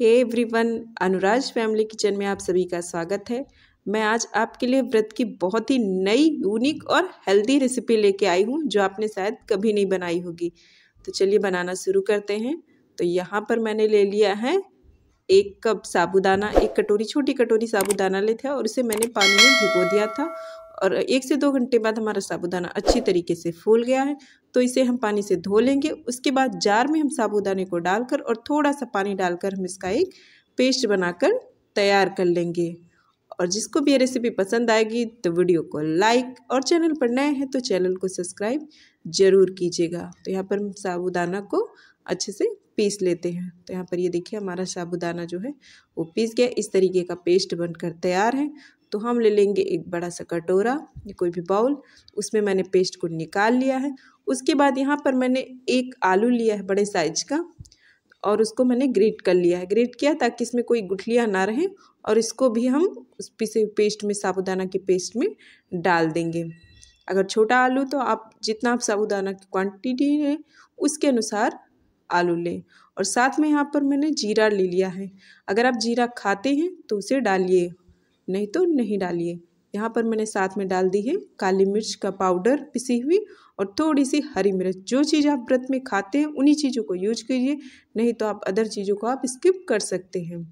हे everyone Anuraj family kitchen में आप सभी का स्वागत है मैं आज आपके लिए व्रत की बहुत ही नई यूनिक और हेल्दी रेसिपी लेके आई हूँ जो आपने शायद कभी नहीं बनाई होगी तो चलिए बनाना शुरू करते हैं तो यहाँ पर मैंने ले लिया है एक कप साबुदाना एक कटोरी छोटी कटोरी साबुदाना लेते हैं और उसे मैंने पानी में भिगो दिया था और एक से दो घंटे बाद हमारा साबुदाना अच्छी तरीके से फूल गया है तो इसे हम पानी से धो लेंगे उसके बाद जार में हम साबूदाने को डालकर और थोड़ा सा पानी डालकर हम इसका एक पेस्ट बनाकर तैयार कर लेंगे और जिसको भी ये रेसिपी पसंद आएगी तो वीडियो को लाइक और चैनल पर नए हैं तो चैनल को सब्सक्राइब ज़रूर कीजिएगा तो यहाँ पर हम साबूदाना को अच्छे से पीस लेते हैं तो यहाँ पर ये देखिए हमारा साबूदाना जो है वो पीस गया इस तरीके का पेस्ट बनकर तैयार है तो हम ले लेंगे एक बड़ा सा कटोरा या कोई भी बाउल उसमें मैंने पेस्ट को निकाल लिया है उसके बाद यहाँ पर मैंने एक आलू लिया है बड़े साइज का और उसको मैंने ग्रेट कर लिया है ग्रेट किया ताकि इसमें कोई गुठलियाँ ना रहें और इसको भी हम उस पिसे पेस्ट में साबुदाना के पेस्ट में डाल देंगे अगर छोटा आलू तो आप जितना आप साबुदाना की क्वांटिटी है उसके अनुसार आलू लें और साथ में यहाँ पर मैंने जीरा ले लिया है अगर आप जीरा खाते हैं तो उसे डालिए नहीं तो नहीं डालिए यहाँ पर मैंने साथ में डाल दी है काली मिर्च का पाउडर पिसी हुई और थोड़ी सी हरी मिर्च जो चीज़ आप व्रत में खाते हैं उन्हीं चीज़ों को यूज कीजिए नहीं तो आप अदर चीज़ों को आप स्किप कर सकते हैं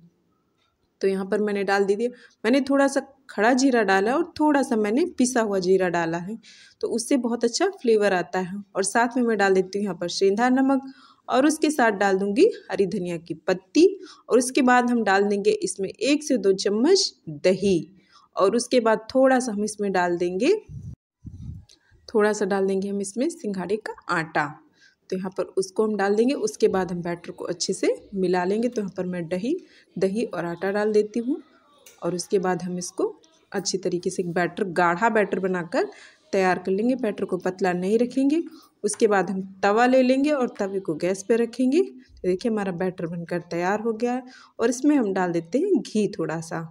तो यहाँ पर मैंने डाल दी दिया मैंने थोड़ा सा खड़ा जीरा डाला है और थोड़ा सा मैंने पिसा हुआ जीरा डाला है तो उससे बहुत अच्छा फ्लेवर आता है और साथ में मैं डाल देती हूँ यहाँ पर सेंधा नमक और उसके साथ डाल दूंगी हरी धनिया की पत्ती और उसके बाद हम डाल देंगे इसमें एक से दो चम्मच दही और उसके बाद थोड़ा सा हम इसमें डाल देंगे थोड़ा सा डाल देंगे हम इसमें सिंघाड़े का आटा तो यहाँ पर उसको हम डाल देंगे उसके बाद हम बैटर को अच्छे से मिला लेंगे तो यहाँ पर मैं दही दही और आटा डाल देती हूँ और उसके बाद हम इसको अच्छी तरीके से बैटर गाढ़ा बैटर बनाकर तैयार कर लेंगे बैटर को पतला नहीं रखेंगे उसके बाद हम तवा ले लेंगे और तवे को गैस पे रखेंगे तो देखिए हमारा बैटर बनकर तैयार हो गया है और इसमें हम डाल देते हैं घी थोड़ा सा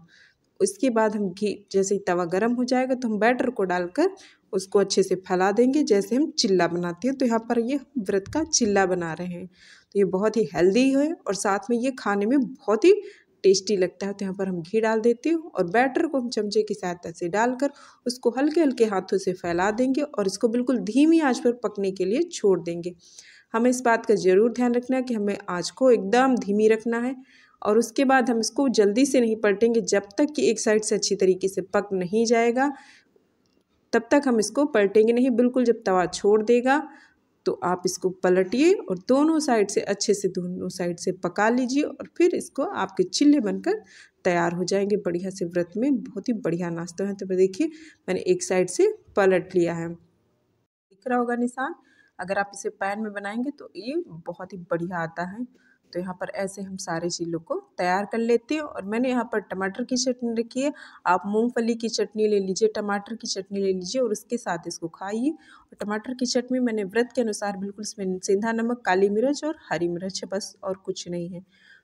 उसके बाद हम घी जैसे ही तवा गर्म हो जाएगा तो हम बैटर को डालकर उसको अच्छे से फैला देंगे जैसे हम चिल्ला बनाते हैं तो यहाँ पर ये व्रत का चिल्ला बना रहे हैं तो ये बहुत ही हेल्दी है और साथ में ये खाने में बहुत ही टेस्टी लगता है तो यहाँ पर हम घी डाल देते हैं और बैटर को हम चमचे की सहायता से डालकर उसको हल्के हल्के हाथों से फैला देंगे और इसको बिल्कुल धीमी आँच पर पकने के लिए छोड़ देंगे हमें इस बात का ज़रूर ध्यान रखना है कि हमें आँच को एकदम धीमी रखना है और उसके बाद हम इसको जल्दी से नहीं पलटेंगे जब तक कि एक साइड से अच्छी तरीके से पक नहीं जाएगा तब तक हम इसको पलटेंगे नहीं बिल्कुल जब तवा छोड़ देगा तो आप इसको पलटिए और दोनों साइड से अच्छे से दोनों साइड से पका लीजिए और फिर इसको आपके चिल्ले बनकर तैयार हो जाएंगे बढ़िया से व्रत में बहुत ही बढ़िया नाश्ता है तो देखिए मैंने एक साइड से पलट लिया है दिख रहा होगा निशान अगर आप इसे पैन में बनाएंगे तो ये बहुत ही बढ़िया आता है तो यहाँ पर ऐसे हम सारे चीज़ों को तैयार कर लेते हैं और मैंने यहाँ पर टमाटर की चटनी रखी है आप मूंगफली की चटनी ले लीजिए टमाटर की चटनी ले लीजिए और उसके साथ इसको खाइए और टमाटर की चटनी मैंने व्रत के अनुसार बिल्कुल इसमें सेंधा नमक काली मिर्च और हरी मिर्च है बस और कुछ नहीं है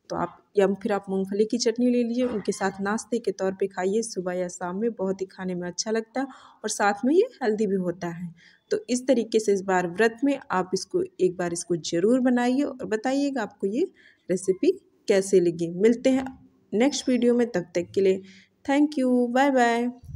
तो आप या फिर आप मूंगफली की चटनी ले लीजिए उनके साथ नाश्ते के तौर पे खाइए सुबह या शाम में बहुत ही खाने में अच्छा लगता है और साथ में ये हेल्दी भी होता है तो इस तरीके से इस बार व्रत में आप इसको एक बार इसको ज़रूर बनाइए और बताइएगा आपको ये रेसिपी कैसे लगी मिलते हैं नेक्स्ट वीडियो में तब तक के लिए थैंक यू बाय बाय